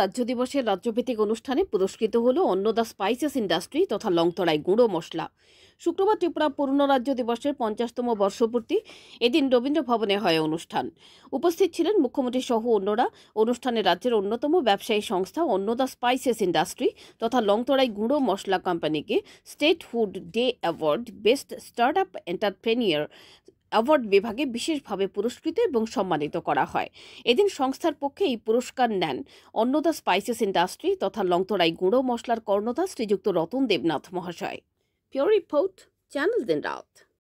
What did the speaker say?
রাজ্য দিবসের রাজ্যভিত্তিক অনুষ্ঠানে পুরস্কৃত হল অন্নদা স্পাইসেস ইন্ডাস্ট্রি তথা লংতরাই গুঁড়ো মশলা শুক্রবার ত্রিপুরা পূর্ণ রাজ্য দিবসের পঞ্চাশতম বর্ষপূর্তি এদিন রবীন্দ্র ভবনে হয় অনুষ্ঠান উপস্থিত ছিলেন মুখ্যমন্ত্রী সহ অন্যরা অনুষ্ঠানে রাজ্যের অন্যতম ব্যবসায়ী সংস্থা অন্নদা স্পাইসেস ইন্ডাস্ট্রি তথা লংতরাই গুঁড়ো মশলা কোম্পানিকে state food day award best start up entrepreneur award বিভাগে বিশেষভাবে পুরস্কৃত এবং সম্মানিত করা হয় এদিন সংস্থার পক্ষে এই পুরস্কার নেন অন্নদা স্পাইসেস ইন্ডাস্ট্রি তথা লংতরাই গুঁড়ো মশলার কর্ণধা শ্রীযুক্ত রতন দেবনাথ মহাশয় পিওর রিপোর্ট চ্যানেল দিন রাত